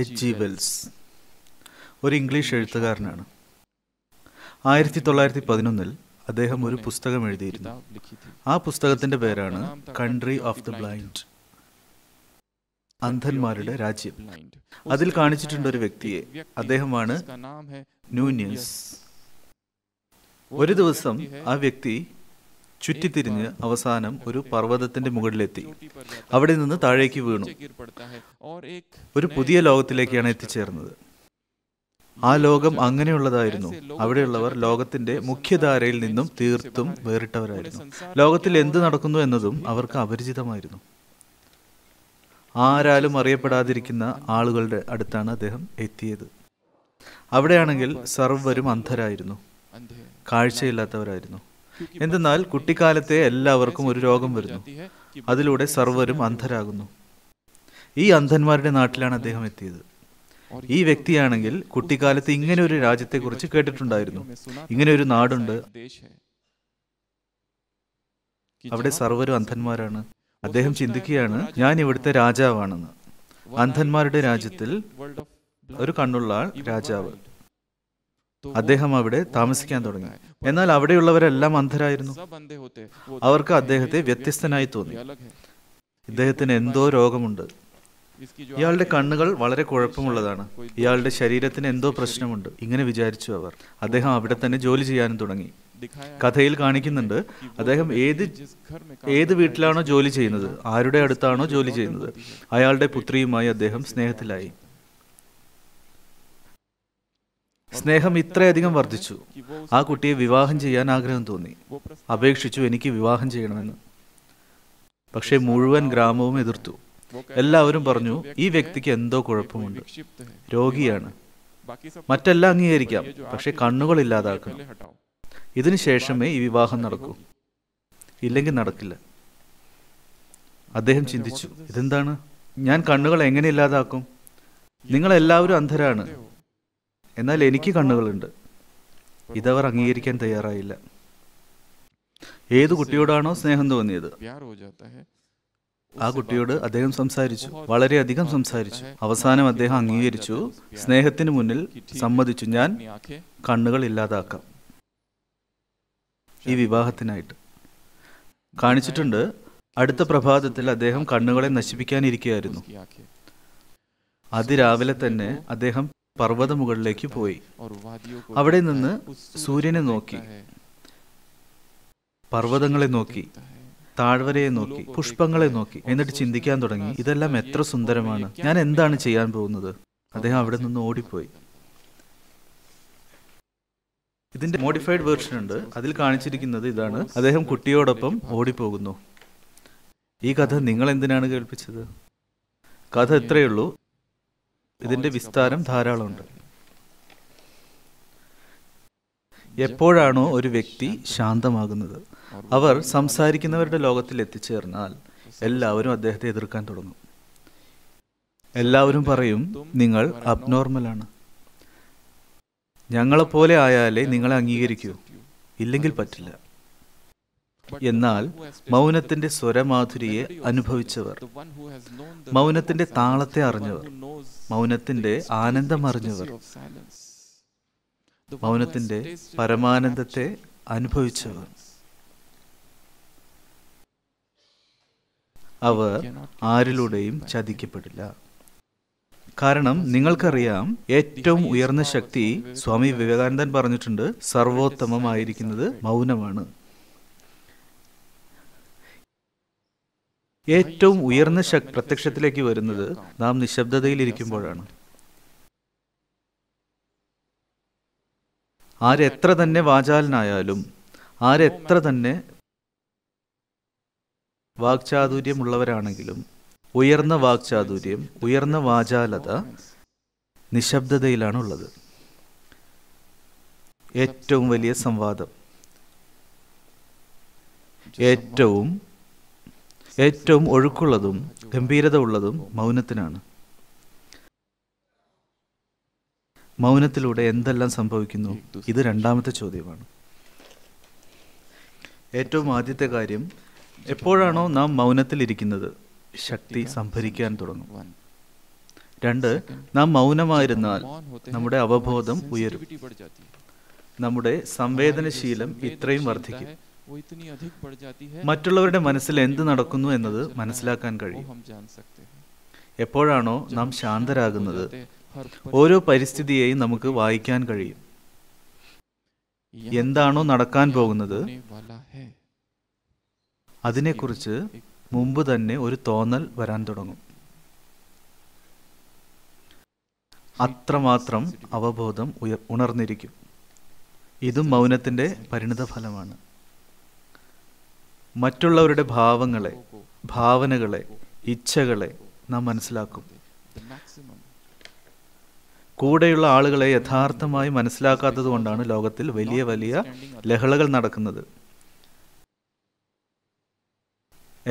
H G Wells ഒരു English എഴുത്തുകാരനാണ് ആയിരത്തി തൊള്ളായിരത്തി പതിനൊന്നിൽ അദ്ദേഹം ഒരു പുസ്തകം എഴുതിയിരുന്നു ആ പുസ്തകത്തിന്റെ പേരാണ് കൺട്രി ഓഫ് ദ ബ്ലൈൻഡ് അന്ധന്മാരുടെ രാജ്യം അതിൽ കാണിച്ചിട്ടുണ്ട് ഒരു വ്യക്തിയെ അദ്ദേഹമാണ് ന്യൂന്യസ് ഒരു ദിവസം ആ വ്യക്തി ചുറ്റിത്തിരിഞ്ഞ് അവസാനം ഒരു പർവ്വതത്തിന്റെ മുകളിലെത്തി അവിടെ നിന്ന് താഴേക്ക് വീണു ഒരു പുതിയ ലോകത്തിലേക്കാണ് എത്തിച്ചേർന്നത് ആ ലോകം അങ്ങനെയുള്ളതായിരുന്നു അവിടെയുള്ളവർ ലോകത്തിന്റെ മുഖ്യധാരയിൽ നിന്നും തീർത്തും വേറിട്ടവരായിരുന്നു ലോകത്തിൽ എന്ത് നടക്കുന്നു എന്നതും അവർക്ക് അപരിചിതമായിരുന്നു ആരാലും അറിയപ്പെടാതിരിക്കുന്ന ആളുകളുടെ അടുത്താണ് അദ്ദേഹം എത്തിയത് അവിടെയാണെങ്കിൽ സർവരും അന്ധരായിരുന്നു കാഴ്ചയില്ലാത്തവരായിരുന്നു എന്തെന്നാൽ കുട്ടിക്കാലത്തെ എല്ലാവർക്കും ഒരു രോഗം വരുന്നു അതിലൂടെ സർവരും അന്ധരാകുന്നു ഈ അന്ധന്മാരുടെ നാട്ടിലാണ് അദ്ദേഹം എത്തിയത് ഈ വ്യക്തിയാണെങ്കിൽ കുട്ടിക്കാലത്ത് ഇങ്ങനെ ഒരു രാജ്യത്തെക്കുറിച്ച് കേട്ടിട്ടുണ്ടായിരുന്നു ഇങ്ങനെ ഒരു നാടുണ്ട് അവിടെ സർവരും അന്ധന്മാരാണ് അദ്ദേഹം ചിന്തിക്കുകയാണ് ഞാൻ ഇവിടുത്തെ രാജാവാണെന്ന് അന്ധന്മാരുടെ രാജ്യത്തിൽ ഒരു കണ്ണുള്ള രാജാവ് അദ്ദേഹം അവിടെ താമസിക്കാൻ തുടങ്ങി എന്നാൽ അവിടെയുള്ളവരെല്ലാം അന്ധരായിരുന്നു അവർക്ക് അദ്ദേഹത്തെ വ്യത്യസ്തനായി തോന്നി ഇദ്ദേഹത്തിന് എന്തോ രോഗമുണ്ട് ഇയാളുടെ കണ്ണുകൾ വളരെ കുഴപ്പമുള്ളതാണ് ഇയാളുടെ ശരീരത്തിന് എന്തോ പ്രശ്നമുണ്ട് ഇങ്ങനെ വിചാരിച്ചു അവർ അദ്ദേഹം അവിടെ തന്നെ ജോലി ചെയ്യാനും തുടങ്ങി കഥയിൽ കാണിക്കുന്നുണ്ട് അദ്ദേഹം ഏത് ഏത് വീട്ടിലാണോ ജോലി ചെയ്യുന്നത് ആരുടെ അടുത്താണോ ജോലി ചെയ്യുന്നത് അയാളുടെ പുത്രിയുമായി അദ്ദേഹം സ്നേഹത്തിലായി സ്നേഹം ഇത്രയധികം വർദ്ധിച്ചു ആ കുട്ടിയെ വിവാഹം ചെയ്യാൻ ആഗ്രഹം തോന്നി അപേക്ഷിച്ചു എനിക്ക് വിവാഹം ചെയ്യണമെന്ന് പക്ഷേ മുഴുവൻ ഗ്രാമവും എതിർത്തു എല്ലാവരും പറഞ്ഞു ഈ വ്യക്തിക്ക് എന്തോ കുഴപ്പമുണ്ട് രോഗിയാണ് മറ്റെല്ലാം അംഗീകരിക്കാം പക്ഷേ കണ്ണുകൾ ഇല്ലാതാക്കണം ഇതിനുശേഷമേ ഈ വിവാഹം നടക്കൂ ഇല്ലെങ്കിൽ നടക്കില്ല അദ്ദേഹം ചിന്തിച്ചു ഇതെന്താണ് ഞാൻ കണ്ണുകൾ എങ്ങനെ ഇല്ലാതാക്കും നിങ്ങളെല്ലാവരും അന്ധരാണ് എന്നാൽ എനിക്ക് കണ്ണുകളുണ്ട് ഇതവർ അംഗീകരിക്കാൻ തയ്യാറായില്ല ഏത് കുട്ടിയോടാണോ സ്നേഹം തോന്നിയത് ആ കുട്ടിയോട് അദ്ദേഹം സംസാരിച്ചു വളരെയധികം സംസാരിച്ചു അവസാനം അദ്ദേഹം അംഗീകരിച്ചു സ്നേഹത്തിന് മുന്നിൽ സമ്മതിച്ചു ഞാൻ കണ്ണുകൾ ഇല്ലാതാക്കാം ഈ വിവാഹത്തിനായിട്ട് കാണിച്ചിട്ടുണ്ട് അടുത്ത പ്രഭാതത്തിൽ അദ്ദേഹം കണ്ണുകളെ നശിപ്പിക്കാനിരിക്കുകയായിരുന്നു അതിരാവിലെ തന്നെ അദ്ദേഹം പർവ്വതമുകളിലേക്ക് പോയി അവിടെ നിന്ന് സൂര്യനെ നോക്കി പർവ്വതങ്ങളെ നോക്കി താഴ്വരയെ നോക്കി പുഷ്പങ്ങളെ നോക്കി എന്നിട്ട് ചിന്തിക്കാൻ തുടങ്ങി ഇതെല്ലാം എത്ര സുന്ദരമാണ് ഞാൻ എന്താണ് ചെയ്യാൻ പോകുന്നത് അദ്ദേഹം അവിടെ നിന്ന് ഓടിപ്പോയി ഇതിന്റെ മോഡിഫൈഡ് വേർഷൻ ഉണ്ട് അതിൽ കാണിച്ചിരിക്കുന്നത് ഇതാണ് അദ്ദേഹം കുട്ടിയോടൊപ്പം ഓടിപ്പോകുന്നു ഈ കഥ നിങ്ങൾ എന്തിനാണ് കേൾപ്പിച്ചത് കഥ എത്രയുള്ളൂ ഇതിന്റെ വിസ്താരം ധാരാളമുണ്ട് എപ്പോഴാണോ ഒരു വ്യക്തി ശാന്തമാകുന്നത് അവർ സംസാരിക്കുന്നവരുടെ ലോകത്തിൽ എത്തിച്ചേർന്നാൽ എല്ലാവരും അദ്ദേഹത്തെ എതിർക്കാൻ തുടങ്ങും എല്ലാവരും പറയും നിങ്ങൾ അബ്നോർമലാണ് ഞങ്ങളെപ്പോലെ ആയാലേ നിങ്ങളെ അംഗീകരിക്കൂ ഇല്ലെങ്കിൽ പറ്റില്ല എന്നാൽ മൗനത്തിന്റെ സ്വരമാധുരിയെ അനുഭവിച്ചവർ മൗനത്തിന്റെ താളത്തെ അറിഞ്ഞവർ മൗനത്തിന്റെ ആനന്ദം അറിഞ്ഞവർ മൗനത്തിന്റെ പരമാനന്ദത്തെ അനുഭവിച്ചവർ അവർ ആരിലൂടെയും ചതിക്കപ്പെടില്ല കാരണം നിങ്ങൾക്കറിയാം ഏറ്റവും ഉയർന്ന ശക്തി സ്വാമി വിവേകാനന്ദൻ പറഞ്ഞിട്ടുണ്ട് സർവോത്തമമായിരിക്കുന്നത് മൗനമാണ് ഏറ്റവും ഉയർന്ന ശക്തി പ്രത്യക്ഷത്തിലേക്ക് വരുന്നത് നാം നിശബ്ദതയിലിരിക്കുമ്പോഴാണ് ആരെത്ര തന്നെ വാചാലനായാലും ആരെത്ര തന്നെ വാക്ചാതുര്യമുള്ളവരാണെങ്കിലും ഉയർന്ന വാക്ചാതുര്യം ഉയർന്ന വാചാലത നിശബ്ദതയിലാണുള്ളത് ഏറ്റവും വലിയ സംവാദം ഏറ്റവും ഏറ്റവും ഒഴുക്കുള്ളതും ഗംഭീരത ഉള്ളതും മൗനത്തിനാണ് മൗനത്തിലൂടെ എന്തെല്ലാം സംഭവിക്കുന്നു ഇത് രണ്ടാമത്തെ ചോദ്യമാണ് ഏറ്റവും ആദ്യത്തെ കാര്യം എപ്പോഴാണോ നാം മൗനത്തിലിരിക്കുന്നത് ശക്തി സംഭരിക്കാൻ തുടങ്ങും രണ്ട് നാം മൗനമായിരുന്നാൽ നമ്മുടെ അവബോധം ഉയരും നമ്മുടെ സംവേദനശീലം ഇത്രയും വർദ്ധിക്കും മറ്റുള്ളവരുടെ മനസ്സിൽ എന്ത് നടക്കുന്നു എന്നത് മനസ്സിലാക്കാൻ കഴിയും എപ്പോഴാണോ നാം ശാന്തരാകുന്നത് ഓരോ പരിസ്ഥിതിയെയും നമുക്ക് വായിക്കാൻ കഴിയും എന്താണോ നടക്കാൻ പോകുന്നത് അതിനെക്കുറിച്ച് മുമ്പ് തന്നെ ഒരു തോന്നൽ വരാൻ തുടങ്ങും അത്രമാത്രം അവബോധം ഉയർ ഉണർന്നിരിക്കും ഇതും മൗനത്തിൻ്റെ പരിണിത ഫലമാണ് മറ്റുള്ളവരുടെ ഭാവങ്ങളെ ഭാവനകളെ ഇച്ഛകളെ നാം മനസ്സിലാക്കും കൂടെയുള്ള ആളുകളെ യഥാർത്ഥമായി മനസ്സിലാക്കാത്തത് കൊണ്ടാണ് ലോകത്തിൽ വലിയ വലിയ ലഹളകൾ നടക്കുന്നത്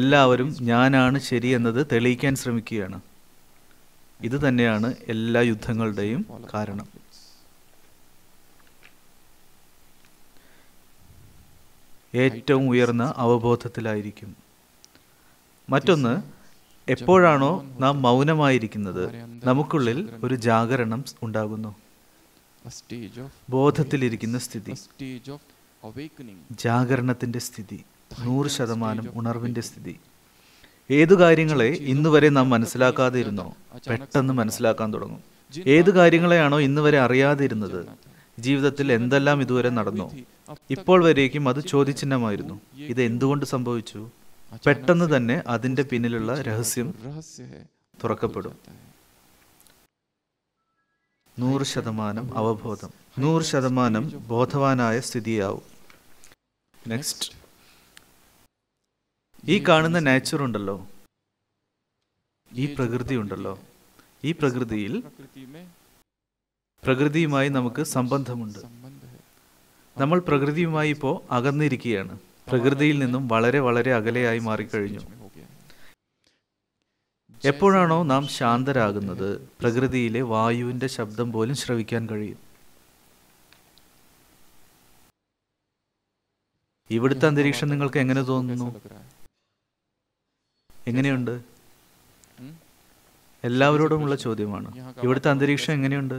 എല്ലാവരും ഞാനാണ് ശരി എന്നത് തെളിയിക്കാൻ ശ്രമിക്കുകയാണ് ഇത് തന്നെയാണ് എല്ലാ യുദ്ധങ്ങളുടെയും കാരണം ഏറ്റവും ഉയർന്ന അവബോധത്തിലായിരിക്കും മറ്റൊന്ന് എപ്പോഴാണോ നാം മൗനമായിരിക്കുന്നത് നമുക്കുള്ളിൽ ഒരു ജാഗരണം ഉണ്ടാകുന്നു ബോധത്തിലിരിക്കുന്ന സ്ഥിതി ജാഗരണത്തിന്റെ സ്ഥിതി നൂറ് ശതമാനം ഉണർവിന്റെ സ്ഥിതി ഏതു കാര്യങ്ങളെ ഇന്ന് വരെ നാം മനസ്സിലാക്കാതെ ഇരുന്നോ പെട്ടെന്ന് മനസ്സിലാക്കാൻ തുടങ്ങും ഏത് കാര്യങ്ങളെയാണോ ഇന്ന് വരെ അറിയാതിരുന്നത് ജീവിതത്തിൽ എന്തെല്ലാം ഇതുവരെ നടന്നു ഇപ്പോൾ വരേക്കും അത് ചോദ്യചിഹ്നമായിരുന്നു ഇത് എന്തുകൊണ്ട് സംഭവിച്ചു പെട്ടെന്ന് തന്നെ അതിന്റെ പിന്നിലുള്ള രഹസ്യം തുറക്കപ്പെടും നൂറ് ശതമാനം അവബോധം നൂറ് ശതമാനം ബോധവാനായ സ്ഥിതിയാവും നെക്സ്റ്റ് ഈ കാണുന്ന നേച്ചർ ഉണ്ടല്ലോ ഈ പ്രകൃതി ഉണ്ടല്ലോ ഈ പ്രകൃതിയിൽ പ്രകൃതിയുമായി നമുക്ക് സംബന്ധമുണ്ട് നമ്മൾ പ്രകൃതിയുമായി ഇപ്പോൾ അകന്നിരിക്കുകയാണ് പ്രകൃതിയിൽ നിന്നും വളരെ വളരെ അകലെയായി മാറിക്കഴിഞ്ഞു എപ്പോഴാണോ നാം ശാന്തരാകുന്നത് പ്രകൃതിയിലെ വായുവിൻ്റെ ശബ്ദം പോലും ശ്രവിക്കാൻ കഴിയും ഇവിടുത്തെ അന്തരീക്ഷം നിങ്ങൾക്ക് എങ്ങനെ തോന്നുന്നു എങ്ങനെയുണ്ട് എല്ലാവരോടുമുള്ള ചോദ്യമാണ് ഇവിടുത്തെ അന്തരീക്ഷം എങ്ങനെയുണ്ട്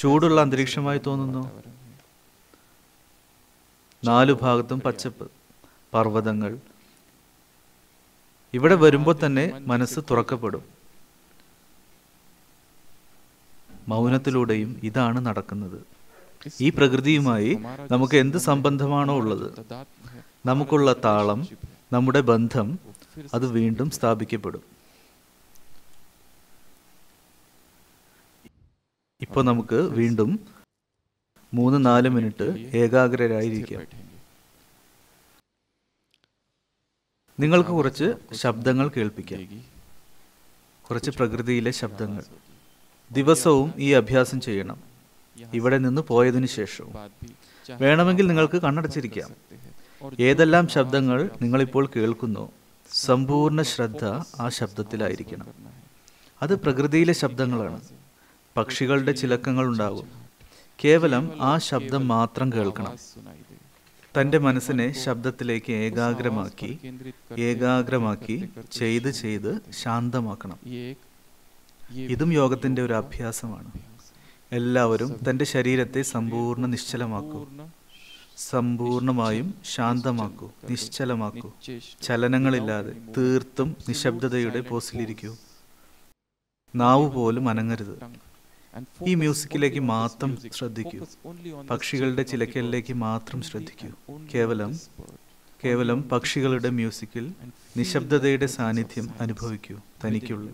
ചൂടുള്ള അന്തരീക്ഷമായി തോന്നുന്നു നാലു ഭാഗത്തും പച്ചപ്പ് പർവ്വതങ്ങൾ ഇവിടെ വരുമ്പോൾ തന്നെ മനസ്സ് തുറക്കപ്പെടും മൗനത്തിലൂടെയും ഇതാണ് നടക്കുന്നത് ഈ പ്രകൃതിയുമായി നമുക്ക് എന്ത് സംബന്ധമാണോ ഉള്ളത് നമുക്കുള്ള താളം നമ്മുടെ ബന്ധം അത് വീണ്ടും സ്ഥാപിക്കപ്പെടും ഇപ്പോൾ നമുക്ക് വീണ്ടും മൂന്ന് നാല് മിനിറ്റ് ഏകാഗ്രരായിരിക്കാം നിങ്ങൾക്ക് കുറച്ച് ശബ്ദങ്ങൾ കേൾപ്പിക്കാം കുറച്ച് പ്രകൃതിയിലെ ശബ്ദങ്ങൾ ദിവസവും ഈ അഭ്യാസം ചെയ്യണം ഇവിടെ നിന്ന് പോയതിനു ശേഷവും വേണമെങ്കിൽ നിങ്ങൾക്ക് കണ്ണടച്ചിരിക്കാം ഏതെല്ലാം ശബ്ദങ്ങൾ നിങ്ങളിപ്പോൾ കേൾക്കുന്നു സമ്പൂർണ്ണ ശ്രദ്ധ ആ ശബ്ദത്തിലായിരിക്കണം അത് പ്രകൃതിയിലെ ശബ്ദങ്ങളാണ് പക്ഷികളുടെ ചിലക്കങ്ങൾ ഉണ്ടാകും കേവലം ആ ശബ്ദം മാത്രം കേൾക്കണം തൻ്റെ മനസ്സിനെ ശബ്ദത്തിലേക്ക് ഏകാഗ്രമാക്കി ഏകാഗ്രമാക്കി ചെയ്ത് ചെയ്ത് ശാന്തമാക്കണം ഇതും യോഗത്തിൻ്റെ ഒരു അഭ്യാസമാണ് എല്ലാവരും തൻ്റെ ശരീരത്തെ സമ്പൂർണ്ണ നിശ്ചലമാക്കൂ സമ്പൂർണമായും ശാന്തമാക്കൂ നിശ്ചലമാക്കൂ ചലനങ്ങളില്ലാതെ തീർത്തും നിശബ്ദതയുടെ പോസിലിരിക്കൂ നാവ് പോലും അനങ്ങരുത് ഈ മ്യൂസിക്കിലേക്ക് മാത്രം ശ്രദ്ധിക്കൂ പക്ഷികളുടെ ചിലക്കലിലേക്ക് മാത്രം ശ്രദ്ധിക്കൂ കേവലം കേവലം പക്ഷികളുടെ മ്യൂസിക്കിൽ നിശബ്ദതയുടെ സാന്നിധ്യം അനുഭവിക്കൂ തനിക്കുള്ളൂ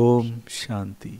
ओम शांति